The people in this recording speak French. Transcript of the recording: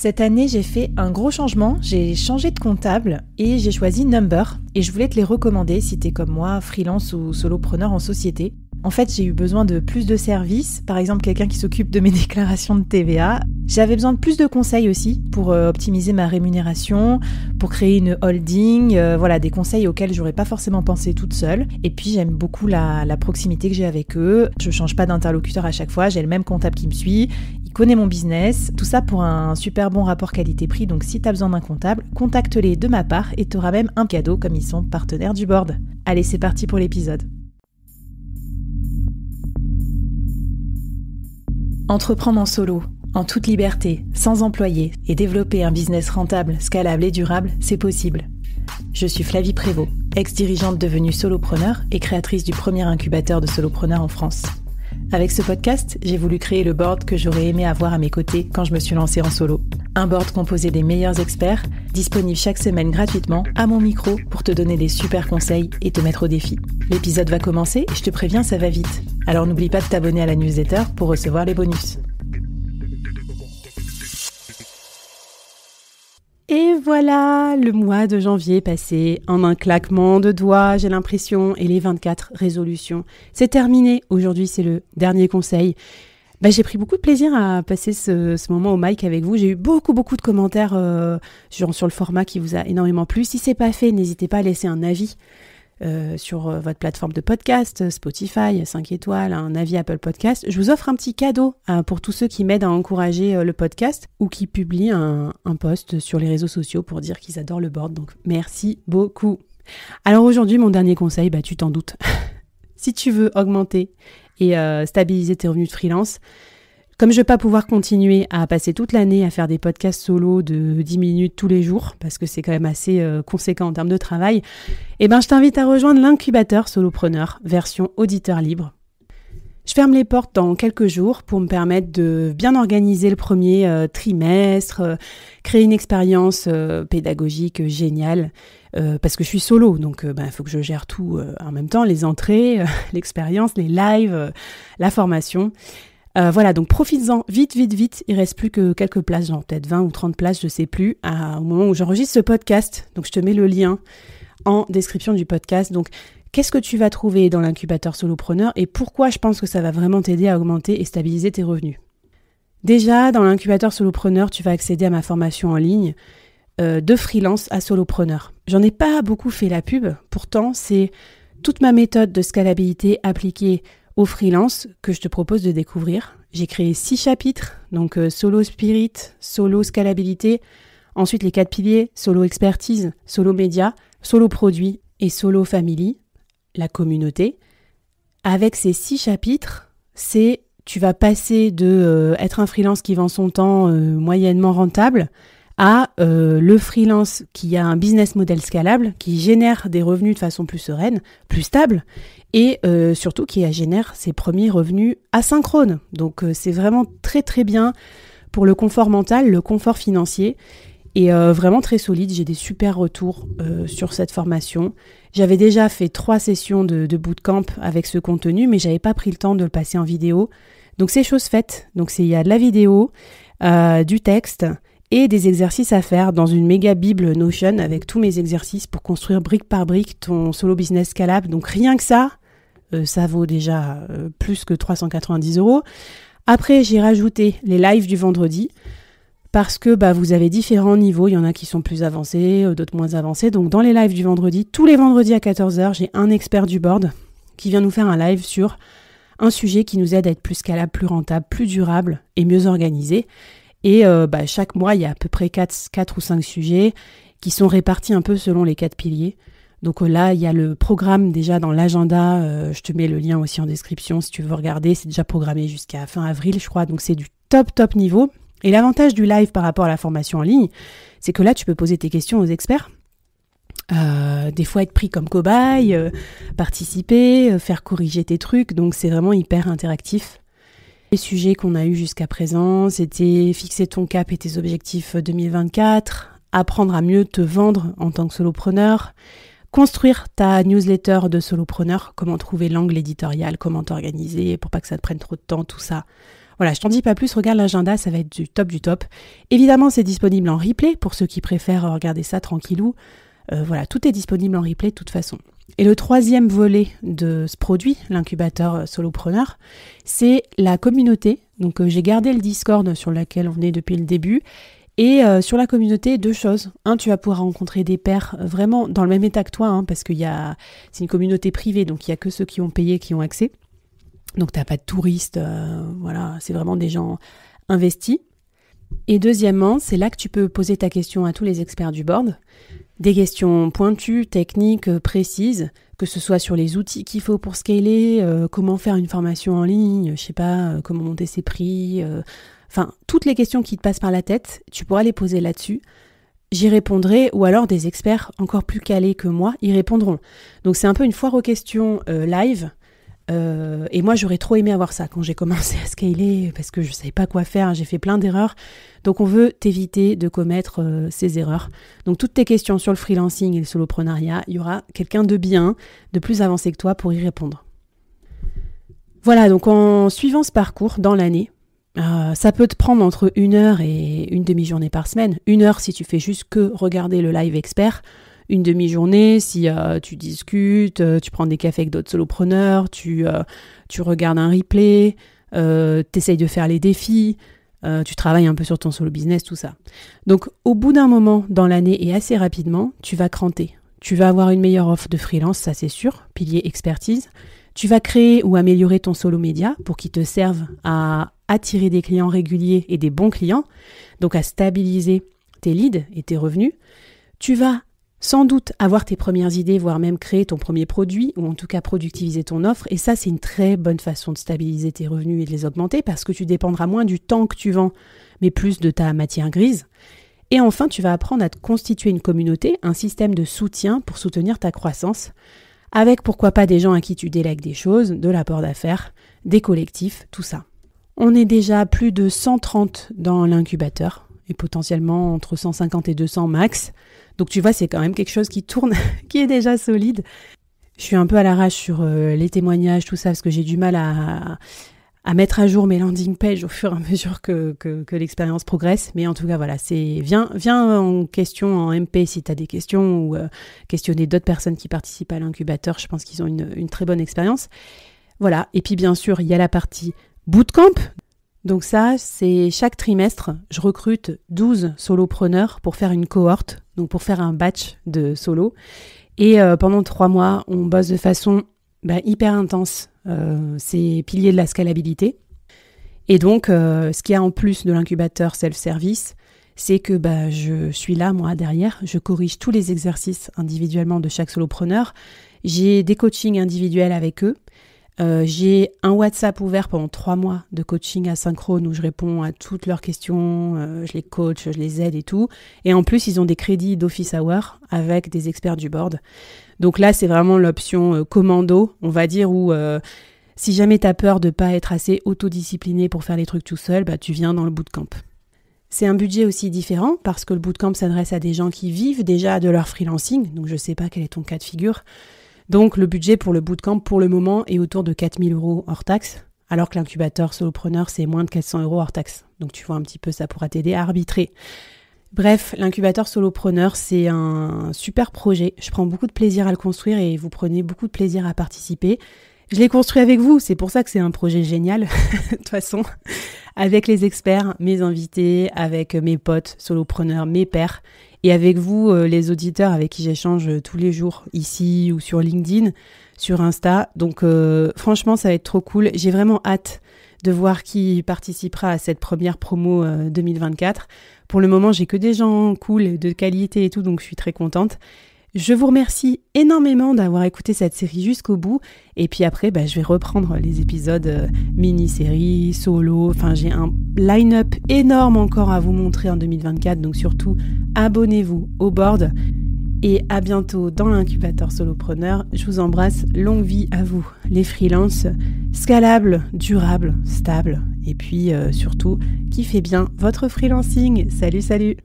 Cette année, j'ai fait un gros changement, j'ai changé de comptable et j'ai choisi Number et je voulais te les recommander si t'es comme moi, freelance ou solopreneur en société. En fait, j'ai eu besoin de plus de services, par exemple quelqu'un qui s'occupe de mes déclarations de TVA. J'avais besoin de plus de conseils aussi pour euh, optimiser ma rémunération, pour créer une holding, euh, voilà, des conseils auxquels j'aurais pas forcément pensé toute seule. Et puis j'aime beaucoup la, la proximité que j'ai avec eux. Je change pas d'interlocuteur à chaque fois, j'ai le même comptable qui me suit il connaît mon business, tout ça pour un super bon rapport qualité-prix, donc si t'as besoin d'un comptable, contacte-les de ma part et t'auras même un cadeau comme ils sont partenaires du board. Allez, c'est parti pour l'épisode. Entreprendre en solo, en toute liberté, sans employé, et développer un business rentable, scalable et durable, c'est possible. Je suis Flavie Prévost, ex-dirigeante devenue solopreneur et créatrice du premier incubateur de solopreneurs en France. Avec ce podcast, j'ai voulu créer le board que j'aurais aimé avoir à mes côtés quand je me suis lancée en solo. Un board composé des meilleurs experts, disponible chaque semaine gratuitement à mon micro pour te donner des super conseils et te mettre au défi. L'épisode va commencer et je te préviens, ça va vite. Alors n'oublie pas de t'abonner à la newsletter pour recevoir les bonus. Et voilà, le mois de janvier passé en un claquement de doigts, j'ai l'impression, et les 24 résolutions. C'est terminé, aujourd'hui c'est le dernier conseil. Bah, j'ai pris beaucoup de plaisir à passer ce, moment au mic avec vous. J'ai eu beaucoup, beaucoup de commentaires euh, sur le format qui vous a énormément plu. Si c'est pas fait, n'hésitez pas à laisser un avis. Euh, sur euh, votre plateforme de podcast, Spotify, 5 étoiles, un avis Apple Podcast, je vous offre un petit cadeau euh, pour tous ceux qui m'aident à encourager le podcast ou qui publient un, post sur les réseaux sociaux pour dire qu'ils adorent le board. Donc merci beaucoup. Alors aujourd'hui, mon dernier conseil, bah, tu t'en doutes. si tu veux augmenter et stabiliser tes revenus de freelance, comme je ne vais pas pouvoir continuer à passer toute l'année à faire des podcasts solo de 10 minutes tous les jours, parce que c'est quand même assez euh, conséquent en termes de travail, eh ben je t'invite à rejoindre l'incubateur solopreneur, version auditeur libre. Je ferme les portes dans quelques jours pour me permettre de bien organiser le premier euh, trimestre, euh, créer une expérience pédagogique géniale, parce que je suis solo, donc il ben, faut que je gère tout en même temps, les entrées, l'expérience, les lives, la formation. Euh, voilà, donc profites-en vite, vite, vite. Il reste plus que quelques places, genre peut-être 20 ou 30 places, je sais plus, au moment où j'enregistre ce podcast. Donc je te mets le lien en description du podcast. Donc qu'est-ce que tu vas trouver dans l'incubateur solopreneur et pourquoi je pense que ça va vraiment t'aider à augmenter et stabiliser tes revenus. Déjà, dans l'incubateur solopreneur, tu vas accéder à ma formation en ligne euh, de freelance à solopreneur. J'en ai pas beaucoup fait la pub, pourtant c'est toute ma méthode de scalabilité appliquée au freelance que je te propose de découvrir. J'ai créé six chapitres, donc euh, solo spirit, solo scalabilité, ensuite les quatre piliers, solo expertise, solo média, solo produit et solo family, la communauté. Avec ces six chapitres, c'est tu vas passer de euh, être un freelance qui vend son temps euh, moyennement rentable à euh, le freelance qui a un business model scalable, qui génère des revenus de façon plus sereine, plus stable, et euh, surtout qui génère ses premiers revenus asynchrones. Donc euh, c'est vraiment très très bien pour le confort mental, le confort financier, et vraiment très solide. J'ai des super retours sur cette formation. J'avais déjà fait trois sessions de, de bootcamp avec ce contenu, mais j'avais pas pris le temps de le passer en vidéo. Donc c'est chose faite. Donc il y a de la vidéo, du texte et des exercices à faire dans une méga bible Notion avec tous mes exercices pour construire brique par brique ton solo business scalable. Donc rien que ça, euh, ça vaut déjà euh, plus que 390 euros. Après, j'ai rajouté les lives du vendredi parce que bah, vous avez différents niveaux. Il y en a qui sont plus avancés, euh, d'autres moins avancés. Donc dans les lives du vendredi, tous les vendredis à 14h, j'ai un expert du board qui vient nous faire un live sur un sujet qui nous aide à être plus scalable, plus rentable, plus durable et mieux organisé. Et euh, bah, chaque mois, il y a à peu près 4, ou 5 sujets qui sont répartis un peu selon les quatre piliers. Donc euh, là, il y a le programme déjà dans l'agenda. Euh, je te mets le lien aussi en description si tu veux regarder. C'est déjà programmé jusqu'à fin avril, je crois. Donc c'est du top, top niveau. Et l'avantage du live par rapport à la formation en ligne, c'est que là, tu peux poser tes questions aux experts. des fois être pris comme cobaye, participer, faire corriger tes trucs. Donc c'est vraiment hyper interactif. Les sujets qu'on a eu jusqu'à présent, c'était fixer ton cap et tes objectifs 2024, apprendre à mieux te vendre en tant que solopreneur, construire ta newsletter de solopreneur, comment trouver l'angle éditorial, comment t'organiser pour pas que ça te prenne trop de temps, tout ça. Voilà, je t'en dis pas plus, regarde l'agenda, ça va être du top du top. Évidemment, c'est disponible en replay pour ceux qui préfèrent regarder ça tranquillou. Euh, voilà, tout est disponible en replay de toute façon. Et le troisième volet de ce produit, l'incubateur solopreneur, c'est la communauté. Donc euh, j'ai gardé le Discord sur lequel on est depuis le début. Et euh, sur la communauté, deux choses. Un, tu vas pouvoir rencontrer des pairs euh, vraiment dans le même état que toi, hein, parce que c'est une communauté privée, donc il n'y a que ceux qui ont payé qui ont accès. Donc t'as pas de touristes, voilà, c'est vraiment des gens investis. Et deuxièmement, c'est là que tu peux poser ta question à tous les experts du board. Des questions pointues, techniques, euh, précises, que ce soit sur les outils qu'il faut pour scaler, euh, comment faire une formation en ligne, je sais pas, euh, comment monter ses prix, enfin, toutes les questions qui te passent par la tête, tu pourras les poser là-dessus. J'y répondrai, ou alors des experts encore plus calés que moi y répondront. Donc c'est un peu une foire aux questions live euh, et moi, j'aurais trop aimé avoir ça quand j'ai commencé à scaler parce que je ne savais pas quoi faire, j'ai fait plein d'erreurs. Donc, on veut t'éviter de commettre euh, ces erreurs. Donc, toutes tes questions sur le freelancing et le soloprenariat, il y aura quelqu'un de bien, de plus avancé que toi pour y répondre. Voilà, donc en suivant ce parcours dans l'année, euh, ça peut te prendre entre une heure et une demi-journée par semaine. Une heure si tu fais juste que regarder le live expert une demi-journée, si euh, tu discutes, euh, tu prends des cafés avec d'autres solopreneurs, tu, euh, tu regardes un replay, tu essayes de faire les défis, tu travailles un peu sur ton solo business, tout ça. Donc au bout d'un moment dans l'année et assez rapidement, tu vas cranter. Tu vas avoir une meilleure offre de freelance, ça c'est sûr, pilier expertise. Tu vas créer ou améliorer ton solo média pour qu'il te serve à attirer des clients réguliers et des bons clients, donc à stabiliser tes leads et tes revenus. Tu vas sans doute avoir tes premières idées, voire même créer ton premier produit, ou en tout cas productiviser ton offre, et ça c'est une très bonne façon de stabiliser tes revenus et de les augmenter parce que tu dépendras moins du temps que tu vends, mais plus de ta matière grise. Et enfin, tu vas apprendre à te constituer une communauté, un système de soutien pour soutenir ta croissance, avec pourquoi pas des gens à qui tu délègues des choses, de l'apport d'affaires, des collectifs, tout ça. On est déjà plus de 130 dans l'incubateur, et potentiellement entre 150 et 200 max. Donc tu vois, c'est quand même quelque chose qui tourne, qui est déjà solide. Je suis un peu à l'arrache sur euh, les témoignages, tout ça, parce que j'ai du mal à, mettre à jour mes landing pages au fur et à mesure que, l'expérience progresse. Mais en tout cas, voilà, c'est viens, viens en question en MP si tu as des questions ou euh, questionner d'autres personnes qui participent à l'incubateur. Je pense qu'ils ont une, une très bonne expérience. Voilà, et puis bien sûr, il y a la partie bootcamp. Donc ça, c'est chaque trimestre, je recrute 12 solopreneurs pour faire une cohorte, donc pour faire un batch de solo. Et euh, pendant trois mois, on bosse de façon bah, hyper intense euh, ces piliers de la scalabilité. Et donc, euh, ce qu'il y a en plus de l'incubateur self-service, c'est que bah, je suis là, moi, derrière, je corrige tous les exercices individuellement de chaque solopreneur. J'ai des coachings individuels avec eux. Euh, j'ai un WhatsApp ouvert pendant trois mois de coaching asynchrone où je réponds à toutes leurs questions, euh, je les coach, je les aide et tout. Et en plus, ils ont des crédits d'office hour avec des experts du board. Donc là, c'est vraiment l'option euh, commando, on va dire, où si jamais tu as peur de ne pas être assez autodiscipliné pour faire les trucs tout seul, bah, tu viens dans le bootcamp. C'est un budget aussi différent parce que le bootcamp s'adresse à des gens qui vivent déjà de leur freelancing, donc je ne sais pas quel est ton cas de figure. Donc le budget pour le bootcamp pour le moment est autour de 4000 euros hors taxe, alors que l'incubateur solopreneur c'est moins de 400 euros hors taxe. Donc tu vois un petit peu, ça pourra t'aider à arbitrer. Bref, l'incubateur solopreneur, c'est un super projet. Je prends beaucoup de plaisir à le construire et vous prenez beaucoup de plaisir à participer. Je l'ai construit avec vous, c'est pour ça que c'est un projet génial, de toute façon, avec les experts, mes invités, avec mes potes, solopreneurs, mes pères, et avec vous, euh, les auditeurs avec qui j'échange euh, tous les jours ici ou sur LinkedIn, sur Insta. Donc euh, franchement, ça va être trop cool. J'ai vraiment hâte de voir qui participera à cette première promo 2024. Pour le moment, j'ai que des gens cool, de qualité et tout, donc je suis très contente. Je vous remercie énormément d'avoir écouté cette série jusqu'au bout. Et puis après, bah, je vais reprendre les épisodes euh, mini-série, solo. Enfin, j'ai un line-up énorme encore à vous montrer en 2024. Donc surtout, abonnez-vous au board. Et à bientôt dans l'incubateur solopreneur. Je vous embrasse. Longue vie à vous, les freelances. Scalable, durable, stable. Et puis surtout, euh, surtout, kiffez bien votre freelancing. Salut, salut!